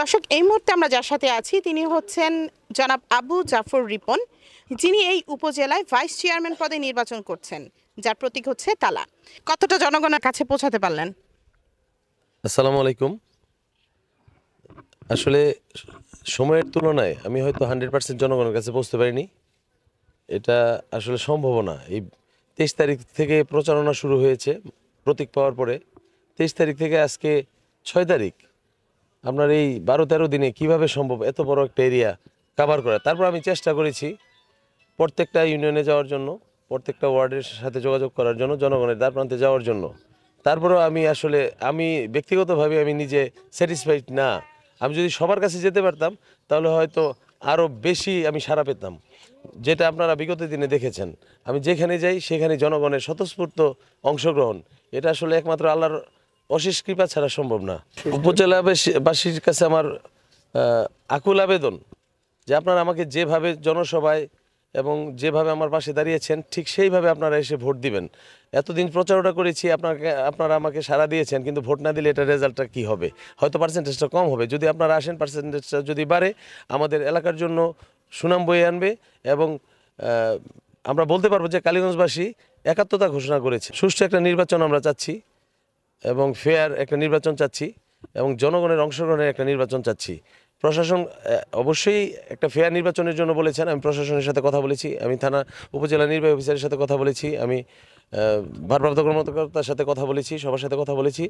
দর্শক এই মুহূর্তে আমরা যার সাথে আছি তিনি হচ্ছেন জনাব আবু জাফর রিপন যিনি এই উপজেলায় ভাইস চেয়ারম্যান পদে নির্বাচন করছেন যার প্রতীক হচ্ছে তালা কতটা জনগণের কাছে পৌঁছাতে পারলেন আসসালামু আলাইকুম আসলে সময়ের তুলনায় আমি হয়তো হান্ড্রেড পার্সেন্ট জনগণের কাছে পৌঁছতে পারিনি এটা আসলে না এই তেইশ তারিখ থেকে প্রচারণা শুরু হয়েছে প্রতীক পাওয়ার পরে তেইশ তারিখ থেকে আজকে ছয় তারিখ আপনার এই বারো তেরো দিনে কিভাবে সম্ভব এত বড় একটা এরিয়া কাভার করা তারপর আমি চেষ্টা করেছি প্রত্যেকটা ইউনিয়নে যাওয়ার জন্য প্রত্যেকটা ওয়ার্ডের সাথে যোগাযোগ করার জন্য জনগণের দ্বার প্রান্তে যাওয়ার জন্য তারপরেও আমি আসলে আমি ব্যক্তিগতভাবে আমি নিজে স্যাটিসফাইড না আমি যদি সবার কাছে যেতে পারতাম তাহলে হয়তো আরও বেশি আমি সারা পেতাম যেটা আপনারা বিগত দিনে দেখেছেন আমি যেখানে যাই সেখানে জনগণের স্বতঃস্ফূর্ত অংশগ্রহণ এটা আসলে একমাত্র আল্লাহর অশেষ কৃপা ছাড়া সম্ভব না উপজেলাবাসীর কাছে আমার আকুল আবেদন যে আপনারা আমাকে যেভাবে জনসভায় এবং যেভাবে আমার পাশে দাঁড়িয়েছেন ঠিক সেইভাবে আপনারা এসে ভোট দিবেন এতদিন প্রচারটা করেছি আপনাকে আপনারা আমাকে সারা দিয়েছেন কিন্তু ভোট না দিলে এটা রেজাল্টটা কি হবে হয়তো পার্সেন্টেজটা কম হবে যদি আপনারা আসেন পার্সেন্টেজটা যদি বাড়ে আমাদের এলাকার জন্য সুনাম বয়ে আনবে এবং আমরা বলতে পারবো যে কালীগঞ্জবাসী একাত্মতা ঘোষণা করেছে সুষ্ঠু একটা নির্বাচন আমরা চাচ্ছি এবং ফেয়ার একটা নির্বাচন চাচ্ছি এবং জনগণের অংশগ্রহণের একটা নির্বাচন চাচ্ছি প্রশাসন অবশ্যই একটা ফেয়ার নির্বাচনের জন্য বলেছেন আমি প্রশাসনের সাথে কথা বলেছি আমি থানা উপজেলা নির্বাহী অফিসারের সাথে কথা বলেছি আমি ভারপ্রাপ্ত কর্মকর্তার সাথে কথা বলেছি সবার সাথে কথা বলেছি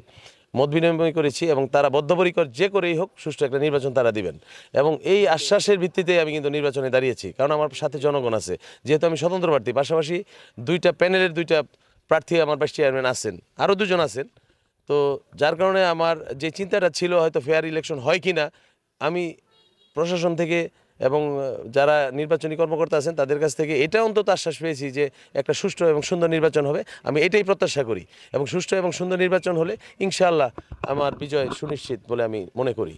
মত বিনিময় করেছি এবং তারা বদ্ধপরিকর যে করেই হোক সুষ্ঠু একটা নির্বাচন তারা দিবেন এবং এই আশ্বাসের ভিত্তিতে আমি কিন্তু নির্বাচনে দাঁড়িয়েছি কারণ আমার সাথে জনগণ আছে যেহেতু আমি স্বতন্ত্র প্রার্থী পাশাপাশি দুইটা প্যানেলের দুইটা প্রার্থী আমার ভাইস চেয়ারম্যান আছেন আরও দুজন আছেন তো যার কারণে আমার যে চিন্তাটা ছিল হয়তো ফেয়ার ইলেকশন হয় কি না আমি প্রশাসন থেকে এবং যারা নির্বাচনী কর্মকর্তা আছেন তাদের কাছ থেকে এটা অন্তত আশ্বাস পেয়েছি যে একটা সুষ্ঠু এবং সুন্দর নির্বাচন হবে আমি এটাই প্রত্যাশা করি এবং সুষ্ঠু এবং সুন্দর নির্বাচন হলে ইনশাআল্লাহ আমার বিজয় সুনিশ্চিত বলে আমি মনে করি